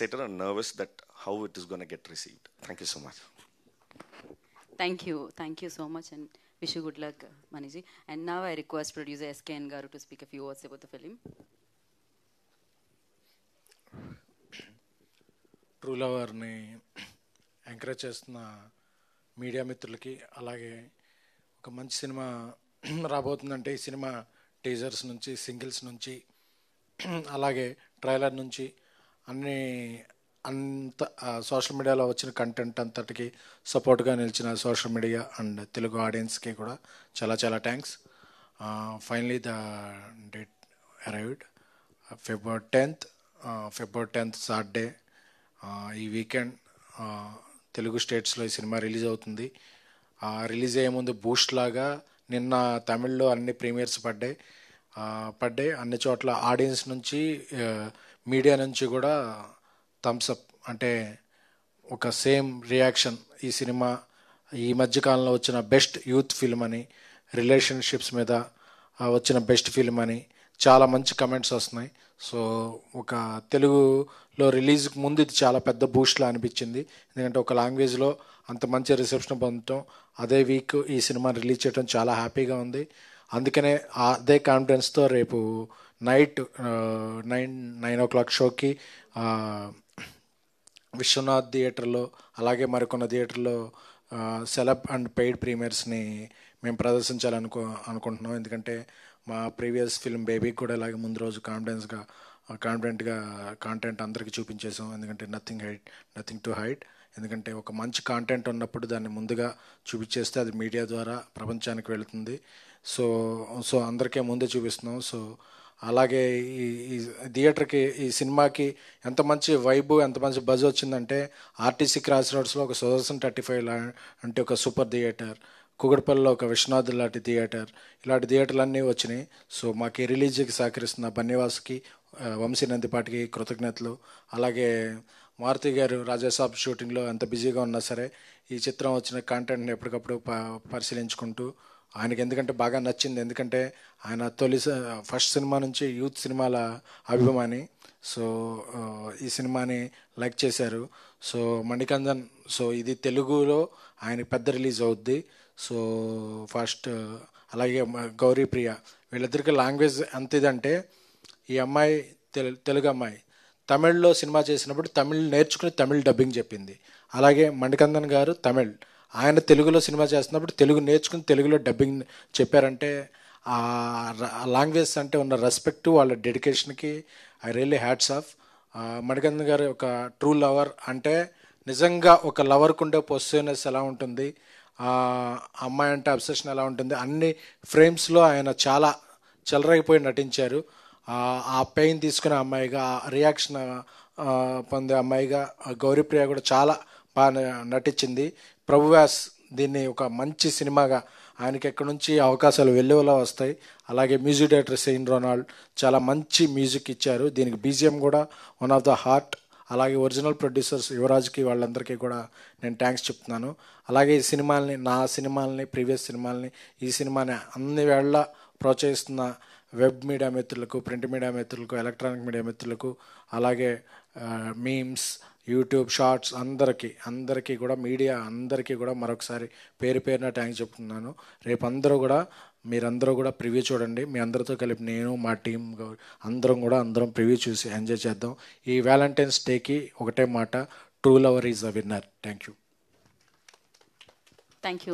etc. nervous that how it is going to get received. Thank you so much. Thank you. Thank you so much and wish you good luck, Maniji. And now I request producer SKN Garu to speak a few words about the film. True లవర్ని encourage చేస్తున్న media మిత్రులకి అలాగే ఒక మంచి cinema రాబోతుందంటే ఈ cinema teasers నుంచి singles నుంచి అలాగే ట్రైలర్ నుంచి అన్ని అంత సోషల్ మీడియాలో వచ్చిన కంటెంట్ అంతటికి సపోర్ట్గా నిలిచిన సోషల్ మీడియా అండ్ తెలుగు ఆడియన్స్కి కూడా చాలా చాలా thanks finally the date arrived February tenth February tenth Saturday ఈ వీకెండ్ తెలుగు స్టేట్స్లో ఈ సినిమా రిలీజ్ అవుతుంది రిలీజ్ అయ్యే ముందు బూస్ట్ లాగా నిన్న తమిళ్లో అన్ని ప్రీమియర్స్ పడ్డాయి పడ్డాయి అన్ని చోట్ల ఆడియన్స్ నుంచి మీడియా నుంచి కూడా థమ్స్అప్ అంటే ఒక సేమ్ రియాక్షన్ ఈ సినిమా ఈ మధ్యకాలంలో వచ్చిన బెస్ట్ యూత్ ఫిల్మ్ అని రిలేషన్షిప్స్ మీద వచ్చిన బెస్ట్ ఫిల్మ్ అని చాలా మంచి కమెంట్స్ వస్తున్నాయి సో ఒక తెలుగులో రిలీజ్కి ముందు ఇది చాలా పెద్ద బూస్ట్లా అనిపించింది ఎందుకంటే ఒక లాంగ్వేజ్లో అంత మంచి రిసెప్షన్ పొందటం అదే వీక్ ఈ సినిమా రిలీజ్ చేయడం చాలా హ్యాపీగా ఉంది అందుకనే అదే కాన్ఫిడెన్స్తో రేపు night nine nine o'clock షోకి విశ్వనాథ్ థియేటర్లో అలాగే మరికొన్న థియేటర్లో సెలబ్ అండ్ పెయిడ్ ప్రీమియర్స్ని మేము ప్రదర్శించాలనుకో అనుకుంటున్నాం ఎందుకంటే మా ప్రీవియస్ ఫిల్మ్ బేబీకి కూడా ఇలాగే ముందు రోజు కాన్ఫిడెన్స్గా కాన్ఫిడెంట్గా కాంటెంట్ అందరికీ చూపించేసాం ఎందుకంటే nothing hide nothing to hide ఎందుకంటే ఒక మంచి కాంటెంట్ ఉన్నప్పుడు దాన్ని ముందుగా చూపించేస్తే అది మీడియా ద్వారా ప్రపంచానికి వెళుతుంది సో సో అందరికీ ముందే చూపిస్తున్నాం సో అలాగే ఈ ఈ థియేటర్కి ఈ సినిమాకి ఎంత మంచి వైబు ఎంత మంచి బజ్ వచ్చిందంటే ఆర్టీసీ క్రాస్ రోడ్స్లో ఒక సుదర్శన్ థర్టీ ఫైవ్ అంటే ఒక సూపర్ థియేటర్ కుగడపల్లిలో ఒక విశ్వనాథ్ లాంటి థియేటర్ ఇలాంటి థియేటర్లు అన్నీ వచ్చినాయి సో మాకు రిలీజ్కి సహకరిస్తున్న బన్నివాస్కి వంశీ నందిపాటికి కృతజ్ఞతలు అలాగే మారుతి గారు రాజాసాబ్ షూటింగ్లో ఎంత బిజీగా ఉన్నా సరే ఈ చిత్రం వచ్చిన కంటెంట్ని ఎప్పటికప్పుడు ప పరిశీలించుకుంటూ ఆయనకి ఎందుకంటే బాగా నచ్చింది ఎందుకంటే ఆయన తొలి ఫస్ట్ సినిమా నుంచి యూత్ సినిమాల అభిమాని సో ఈ సినిమాని లైక్ చేశారు సో మణికందన్ సో ఇది తెలుగులో ఆయన పెద్ద రిలీజ్ అవుద్ది సో ఫస్ట్ అలాగే గౌరీ ప్రియ వీళ్ళిద్దరికి లాంగ్వేజ్ ఎంత ఇదంటే ఈ అమ్మాయి తెలు తెలుగు అమ్మాయి తమిళ్లో సినిమా చేసినప్పుడు తమిళ్ నేర్చుకుని తమిళ్ డబ్బింగ్ చెప్పింది అలాగే మణికందన్ గారు తమిళ్ ఆయన తెలుగులో సినిమా చేస్తున్నప్పుడు తెలుగు నేర్చుకుని తెలుగులో డబ్బింగ్ చెప్పారంటే ఆ లాంగ్వేజ్ అంటే ఉన్న రెస్పెక్ట్ వాళ్ళ డెడికేషన్కి I really hats off Manikandan garu ఒక ట్రూ లవర్ అంటే నిజంగా ఒక లవర్కు ఉండే పొజిషనెస్ ఎలా ఉంటుంది అమ్మాయి అంటే అబ్సెషన్ ఎలా ఉంటుంది అన్ని ఫ్రేమ్స్లో ఆయన చాలా చెలరైపోయి నటించారు ఆ పెయిన్ తీసుకునే అమ్మాయిగా రియాక్షన్ పొందే అమ్మాయిగా గౌరీప్రియ కూడా చాలా బాగా నటించింది ప్రభువ్యాస్ దీన్ని ఒక మంచి సినిమాగా ఆయనకి ఎక్కడి నుంచి అవకాశాలు వెళ్ళేలా వస్తాయి అలాగే మ్యూజిక్ డైరెక్టర్ సెయిన్ రొనాల్డ్ చాలా మంచి మ్యూజిక్ ఇచ్చారు దీనికి బీజిఎం కూడా వన్ ఆఫ్ ద హార్ట్ అలాగే ఒరిజినల్ ప్రొడ్యూసర్స్ యువరాజ్కి వాళ్ళందరికీ కూడా నేను థ్యాంక్స్ చెప్తున్నాను అలాగే ఈ సినిమాల్ని నా సినిమాల్ని ప్రీవియస్ సినిమాల్ని ఈ సినిమాని అన్ని వేళ్ళ ప్రోత్సహిస్తున్న వెబ్ మీడియా మిత్రులకు ప్రింట్ మీడియా మిత్రులకు ఎలక్ట్రానిక్ మీడియా మిత్రులకు అలాగే మీమ్స్ యూట్యూబ్ షార్ట్స్ అందరికీ అందరికీ కూడా మీడియా అందరికీ కూడా మరొకసారి పేరు పేరున ట్యాంక్ చెప్తున్నాను రేపు అందరూ కూడా మీరందరూ కూడా ప్రివ్యూ చూడండి మీ అందరితో కలిపి నేను మా టీం అందరం కూడా అందరం ప్రివ్యూ చూసి ఎంజాయ్ చేద్దాం ఈ వ్యాలంటైన్స్ డేకి ఒకటే మాట true lover is a winner thank you thank you